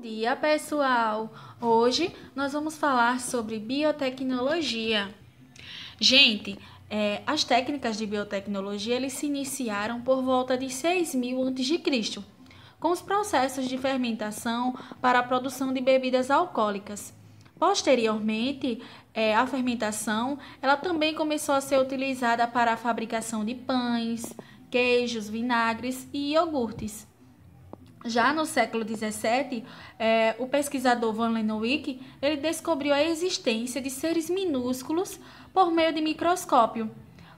dia, pessoal! Hoje nós vamos falar sobre biotecnologia. Gente, é, as técnicas de biotecnologia eles se iniciaram por volta de 6000 a.C., com os processos de fermentação para a produção de bebidas alcoólicas. Posteriormente, é, a fermentação ela também começou a ser utilizada para a fabricação de pães, queijos, vinagres e iogurtes. Já no século XVII, é, o pesquisador Van Leeuwenhoek ele descobriu a existência de seres minúsculos por meio de microscópio.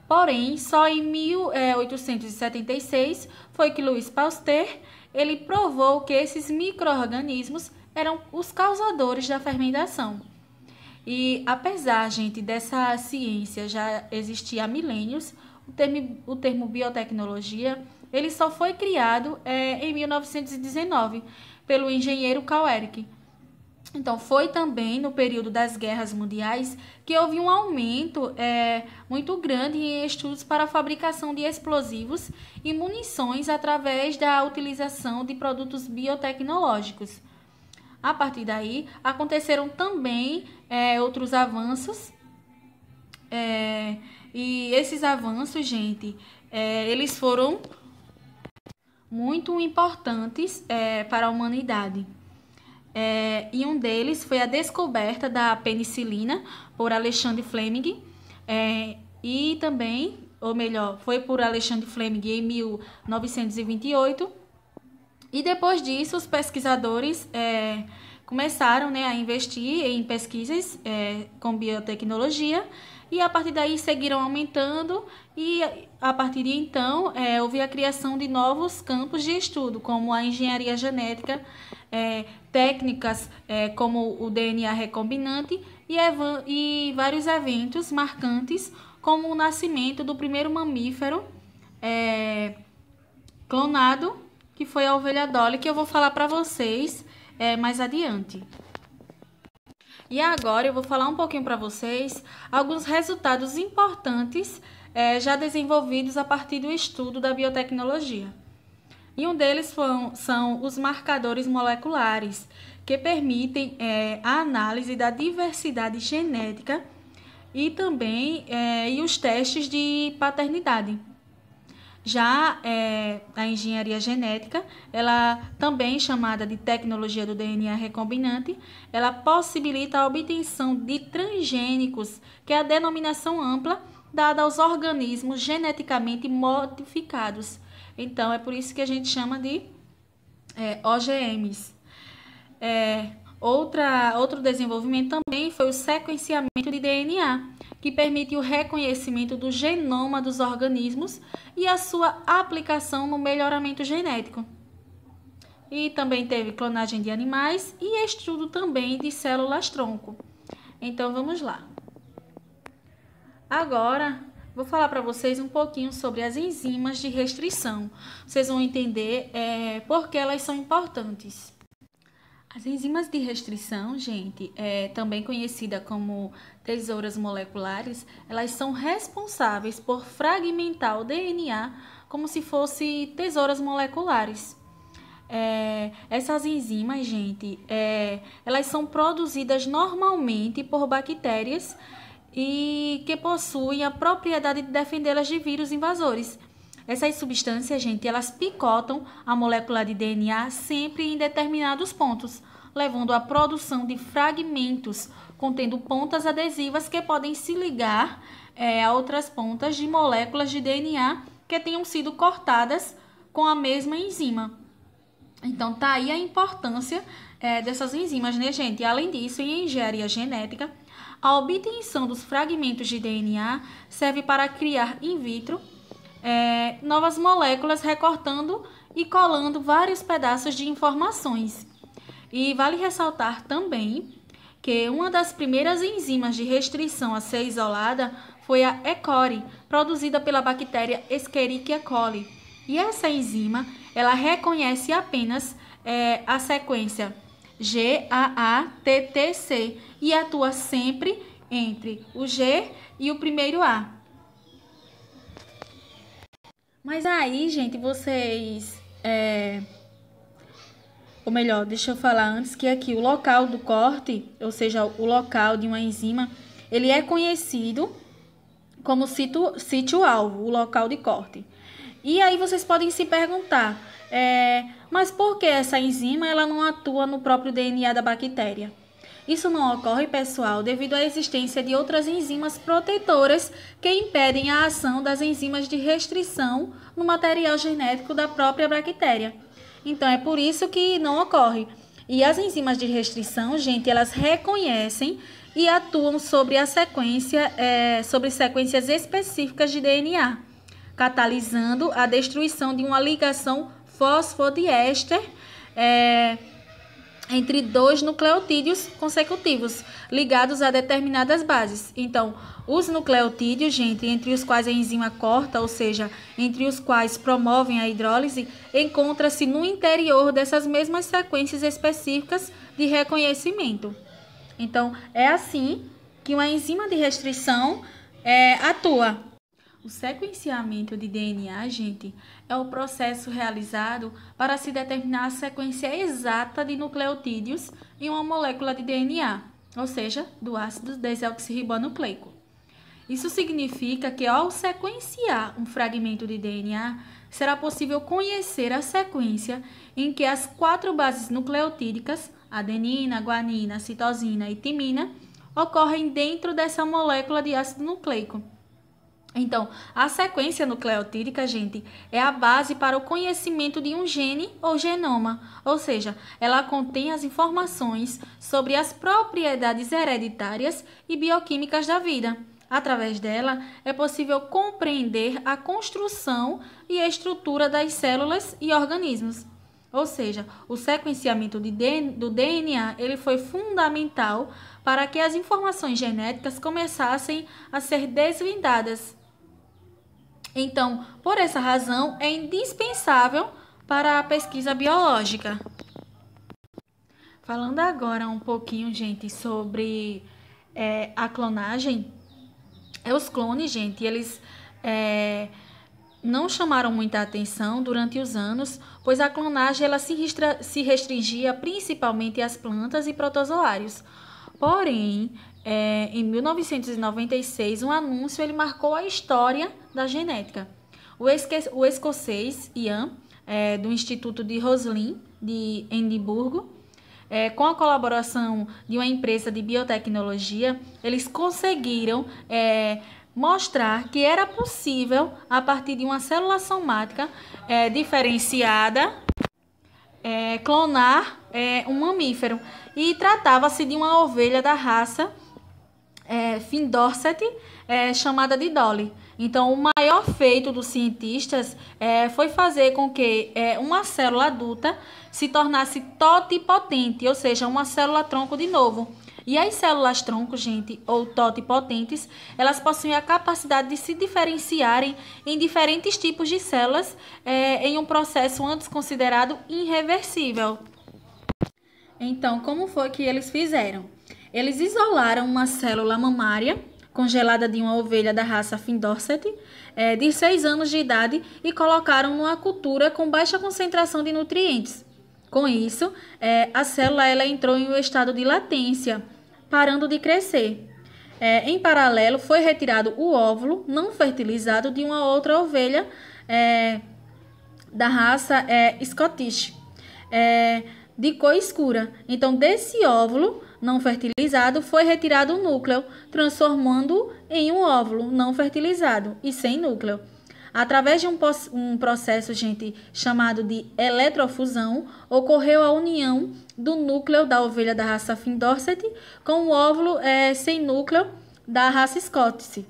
Porém, só em 1876 é, foi que Louis Pasteur ele provou que esses microorganismos eram os causadores da fermentação. E apesar, gente, dessa ciência já existir há milênios, o termo, o termo biotecnologia ele só foi criado é, em 1919 pelo engenheiro Carl Eric. Então, foi também no período das guerras mundiais que houve um aumento é, muito grande em estudos para a fabricação de explosivos e munições através da utilização de produtos biotecnológicos. A partir daí, aconteceram também é, outros avanços. É, e esses avanços, gente, é, eles foram muito importantes é, para a humanidade. É, e um deles foi a descoberta da penicilina por Alexandre Fleming, é, e também, ou melhor, foi por Alexandre Fleming em 1928. E depois disso, os pesquisadores é, começaram né, a investir em pesquisas é, com biotecnologia e a partir daí seguiram aumentando e a partir de então é, houve a criação de novos campos de estudo, como a engenharia genética, é, técnicas é, como o DNA recombinante e, e vários eventos marcantes, como o nascimento do primeiro mamífero é, clonado, que foi a ovelha Dolly, que eu vou falar para vocês é, mais adiante. E agora eu vou falar um pouquinho para vocês alguns resultados importantes é, já desenvolvidos a partir do estudo da biotecnologia. E um deles são os marcadores moleculares, que permitem é, a análise da diversidade genética e também é, e os testes de paternidade. Já é, a engenharia genética, ela também chamada de tecnologia do DNA recombinante, ela possibilita a obtenção de transgênicos, que é a denominação ampla dada aos organismos geneticamente modificados. Então, é por isso que a gente chama de é, OGMs. É, outra, outro desenvolvimento também foi o sequenciamento de DNA, que permite o reconhecimento do genoma dos organismos e a sua aplicação no melhoramento genético. E também teve clonagem de animais e estudo também de células tronco. Então vamos lá. Agora vou falar para vocês um pouquinho sobre as enzimas de restrição. Vocês vão entender é, por que elas são importantes. As enzimas de restrição, gente, é, também conhecida como tesouras moleculares, elas são responsáveis por fragmentar o DNA como se fosse tesouras moleculares. É, essas enzimas, gente, é, elas são produzidas normalmente por bactérias e que possuem a propriedade de defendê-las de vírus invasores. Essas substâncias, gente, elas picotam a molécula de DNA sempre em determinados pontos, levando à produção de fragmentos contendo pontas adesivas que podem se ligar é, a outras pontas de moléculas de DNA que tenham sido cortadas com a mesma enzima. Então, tá aí a importância é, dessas enzimas, né, gente? Além disso, em engenharia genética, a obtenção dos fragmentos de DNA serve para criar in vitro é, novas moléculas recortando e colando vários pedaços de informações. E vale ressaltar também que uma das primeiras enzimas de restrição a ser isolada foi a E. coli, produzida pela bactéria Escherichia coli. E essa enzima, ela reconhece apenas é, a sequência GAATTC e atua sempre entre o G e o primeiro A. Mas aí, gente, vocês. É... Ou melhor, deixa eu falar antes que aqui o local do corte, ou seja, o local de uma enzima, ele é conhecido como sítio-alvo, o local de corte. E aí vocês podem se perguntar, é, mas por que essa enzima ela não atua no próprio DNA da bactéria? Isso não ocorre, pessoal, devido à existência de outras enzimas protetoras que impedem a ação das enzimas de restrição no material genético da própria bactéria. Então é por isso que não ocorre. E as enzimas de restrição, gente, elas reconhecem e atuam sobre a sequência, é, sobre sequências específicas de DNA, catalisando a destruição de uma ligação fosfodiéster. É, entre dois nucleotídeos consecutivos ligados a determinadas bases. Então, os nucleotídeos, gente, entre os quais a enzima corta, ou seja, entre os quais promovem a hidrólise, encontra-se no interior dessas mesmas sequências específicas de reconhecimento. Então, é assim que uma enzima de restrição é, atua. O sequenciamento de DNA, gente, é o processo realizado para se determinar a sequência exata de nucleotídeos em uma molécula de DNA, ou seja, do ácido desoxirribonucleico. Isso significa que ao sequenciar um fragmento de DNA, será possível conhecer a sequência em que as quatro bases nucleotídicas, adenina, guanina, citosina e timina, ocorrem dentro dessa molécula de ácido nucleico então, a sequência nucleotídica, gente, é a base para o conhecimento de um gene ou genoma, ou seja, ela contém as informações sobre as propriedades hereditárias e bioquímicas da vida. Através dela, é possível compreender a construção e a estrutura das células e organismos. Ou seja, o sequenciamento do DNA ele foi fundamental para que as informações genéticas começassem a ser desvendadas então, por essa razão, é indispensável para a pesquisa biológica. Falando agora um pouquinho, gente, sobre é, a clonagem. É, os clones, gente, eles é, não chamaram muita atenção durante os anos, pois a clonagem ela se, se restringia principalmente às plantas e protozoários. Porém, é, em 1996, um anúncio ele marcou a história da genética. O, esque, o escocês Ian, é, do Instituto de Roslin, de Edimburgo, é, com a colaboração de uma empresa de biotecnologia, eles conseguiram é, mostrar que era possível, a partir de uma célula somática é, diferenciada, é, clonar é, um mamífero. E tratava-se de uma ovelha da raça é, Findorset, é, chamada de Dolly. Então, o maior feito dos cientistas é, foi fazer com que é, uma célula adulta se tornasse totipotente, ou seja, uma célula tronco de novo. E as células tronco, gente, ou totipotentes, elas possuem a capacidade de se diferenciarem em diferentes tipos de células é, em um processo antes considerado irreversível. Então, como foi que eles fizeram? Eles isolaram uma célula mamária congelada de uma ovelha da raça Findorset, é, de 6 anos de idade, e colocaram numa cultura com baixa concentração de nutrientes. Com isso, é, a célula ela entrou em um estado de latência, parando de crescer. É, em paralelo, foi retirado o óvulo não fertilizado de uma outra ovelha é, da raça é, Scottish. É, de cor escura. Então, desse óvulo não fertilizado foi retirado o núcleo, transformando-o em um óvulo não fertilizado e sem núcleo. Através de um, um processo, gente, chamado de eletrofusão, ocorreu a união do núcleo da ovelha da raça Dorset com o óvulo é, sem núcleo da raça Scotice.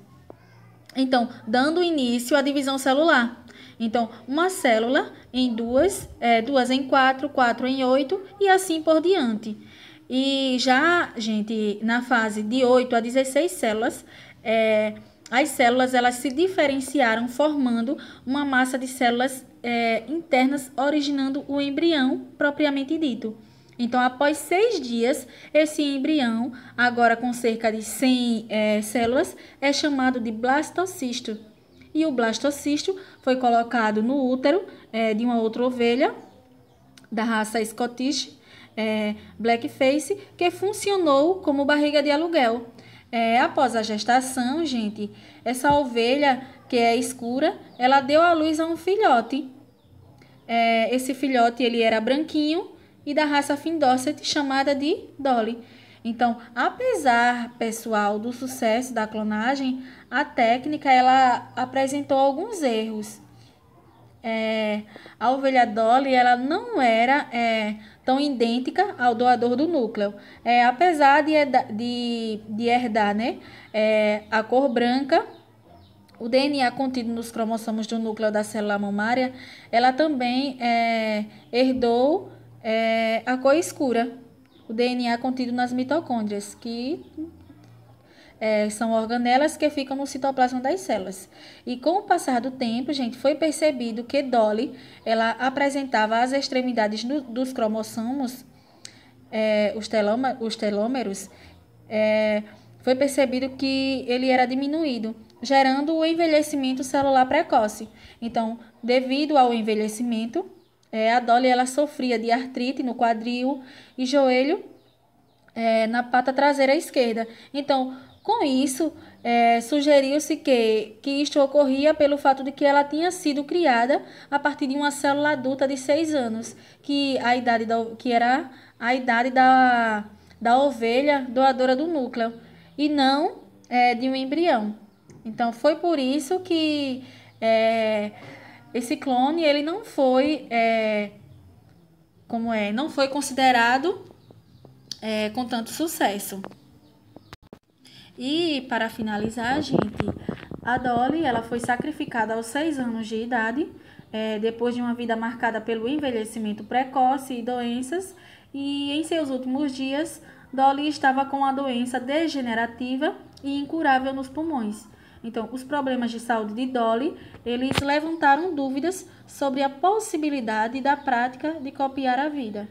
Então, dando início à divisão celular. Então, uma célula em duas, é, duas em quatro, quatro em oito e assim por diante. E já, gente, na fase de 8 a 16 células, é, as células elas se diferenciaram formando uma massa de células é, internas, originando o embrião propriamente dito. Então, após seis dias, esse embrião, agora com cerca de 100 é, células, é chamado de blastocisto. E o blastocisto foi colocado no útero é, de uma outra ovelha da raça Scottish é, Blackface, que funcionou como barriga de aluguel. É, após a gestação, gente, essa ovelha que é escura, ela deu à luz a um filhote. É, esse filhote ele era branquinho e da raça Findorset chamada de Dolly. Então, apesar, pessoal, do sucesso da clonagem, a técnica ela apresentou alguns erros. É, a ovelha Dolly ela não era é, tão idêntica ao doador do núcleo. É, apesar de, de, de herdar né, é, a cor branca, o DNA contido nos cromossomos do núcleo da célula mamária, ela também é, herdou é, a cor escura o DNA é contido nas mitocôndrias, que é, são organelas que ficam no citoplasma das células. E com o passar do tempo, gente, foi percebido que Dolly ela apresentava as extremidades dos cromossomos, é, os, teloma, os telômeros, é, foi percebido que ele era diminuído, gerando o envelhecimento celular precoce. Então, devido ao envelhecimento, é, a Dolly ela sofria de artrite no quadril e joelho é, na pata traseira esquerda. Então, com isso, é, sugeriu-se que, que isto ocorria pelo fato de que ela tinha sido criada a partir de uma célula adulta de 6 anos, que, a idade da, que era a idade da, da ovelha doadora do núcleo, e não é, de um embrião. Então, foi por isso que é, esse clone ele não foi é, como é não foi considerado é, com tanto sucesso e para finalizar gente a Dolly ela foi sacrificada aos seis anos de idade é, depois de uma vida marcada pelo envelhecimento precoce e doenças e em seus últimos dias Dolly estava com a doença degenerativa e incurável nos pulmões então, os problemas de saúde de Dolly, eles levantaram dúvidas sobre a possibilidade da prática de copiar a vida.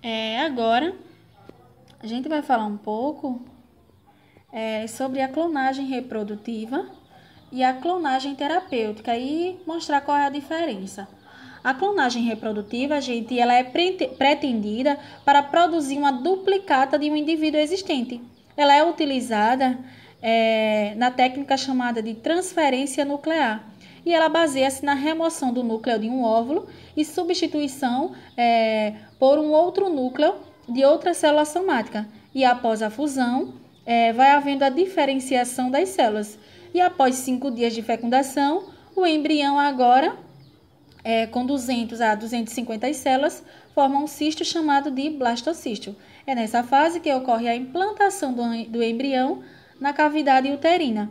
É, agora, a gente vai falar um pouco é, sobre a clonagem reprodutiva e a clonagem terapêutica e mostrar qual é a diferença. A clonagem reprodutiva, gente, ela é pretendida para produzir uma duplicata de um indivíduo existente. Ela é utilizada é, na técnica chamada de transferência nuclear e ela baseia-se na remoção do núcleo de um óvulo e substituição é, por um outro núcleo de outra célula somática. E após a fusão, é, vai havendo a diferenciação das células. E após cinco dias de fecundação, o embrião agora é, com 200 a 250 células, forma um cisto chamado de blastocisto. É nessa fase que ocorre a implantação do, do embrião na cavidade uterina.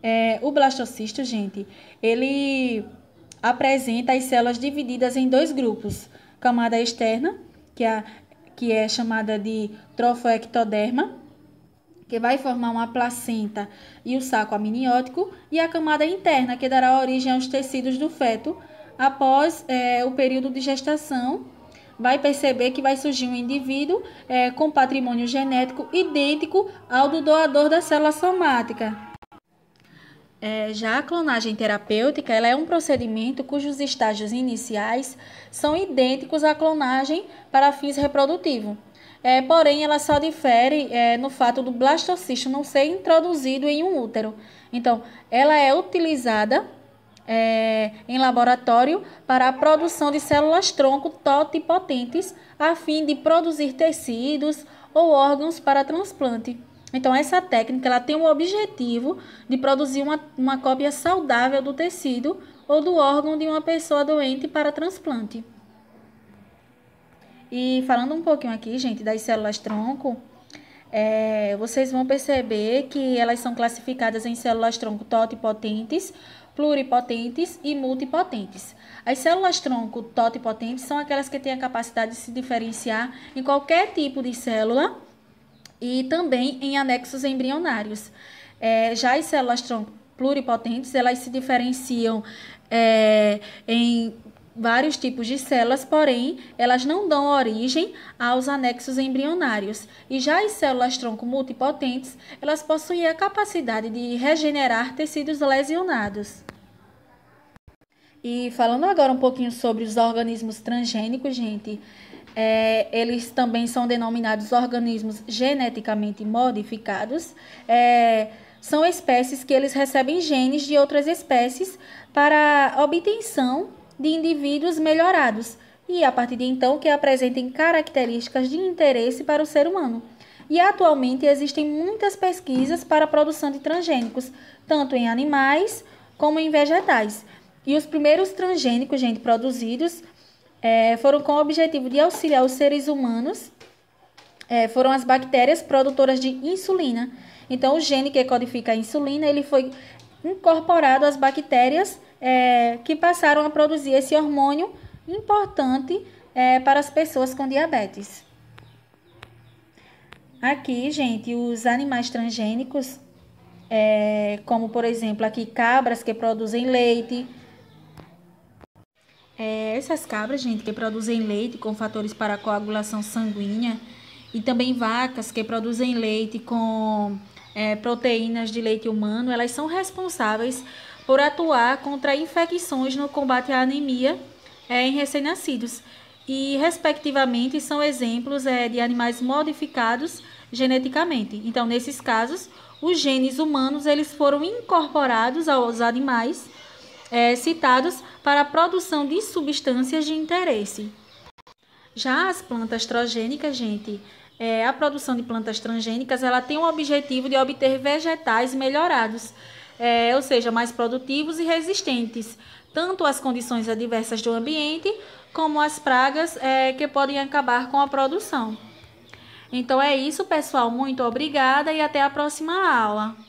É, o blastocisto, gente, ele apresenta as células divididas em dois grupos: camada externa, que é, que é chamada de trofoectoderma, que vai formar uma placenta e o saco amniótico, e a camada interna, que dará origem aos tecidos do feto, após é, o período de gestação, vai perceber que vai surgir um indivíduo é, com patrimônio genético idêntico ao do doador da célula somática. É, já a clonagem terapêutica ela é um procedimento cujos estágios iniciais são idênticos à clonagem para fins reprodutivos. É, porém, ela só difere é, no fato do blastocisto não ser introduzido em um útero. Então, ela é utilizada é, em laboratório para a produção de células-tronco totipotentes a fim de produzir tecidos ou órgãos para transplante. Então, essa técnica ela tem o objetivo de produzir uma, uma cópia saudável do tecido ou do órgão de uma pessoa doente para transplante. E falando um pouquinho aqui, gente, das células-tronco, é, vocês vão perceber que elas são classificadas em células-tronco totipotentes pluripotentes e multipotentes. As células tronco totipotentes são aquelas que têm a capacidade de se diferenciar em qualquer tipo de célula e também em anexos embrionários. É, já as células tronco pluripotentes, elas se diferenciam é, em vários tipos de células, porém, elas não dão origem aos anexos embrionários. E já as células tronco multipotentes, elas possuem a capacidade de regenerar tecidos lesionados. E falando agora um pouquinho sobre os organismos transgênicos, gente, é, eles também são denominados organismos geneticamente modificados. É, são espécies que eles recebem genes de outras espécies para obtenção de indivíduos melhorados e a partir de então que apresentem características de interesse para o ser humano. E atualmente existem muitas pesquisas para a produção de transgênicos, tanto em animais como em vegetais. E os primeiros transgênicos, gente, produzidos é, foram com o objetivo de auxiliar os seres humanos, é, foram as bactérias produtoras de insulina. Então, o gene que codifica a insulina, ele foi incorporado às bactérias é, que passaram a produzir esse hormônio importante é, para as pessoas com diabetes. Aqui, gente, os animais transgênicos, é, como por exemplo aqui cabras que produzem leite. É, essas cabras, gente, que produzem leite com fatores para coagulação sanguínea e também vacas que produzem leite com é, proteínas de leite humano, elas são responsáveis por atuar contra infecções no combate à anemia é, em recém-nascidos e, respectivamente, são exemplos é, de animais modificados geneticamente. Então, nesses casos, os genes humanos eles foram incorporados aos animais é, citados para a produção de substâncias de interesse. Já as plantas transgênicas, gente, é, a produção de plantas transgênicas ela tem o objetivo de obter vegetais melhorados é, ou seja, mais produtivos e resistentes, tanto às condições adversas do ambiente, como às pragas é, que podem acabar com a produção. Então é isso, pessoal. Muito obrigada e até a próxima aula.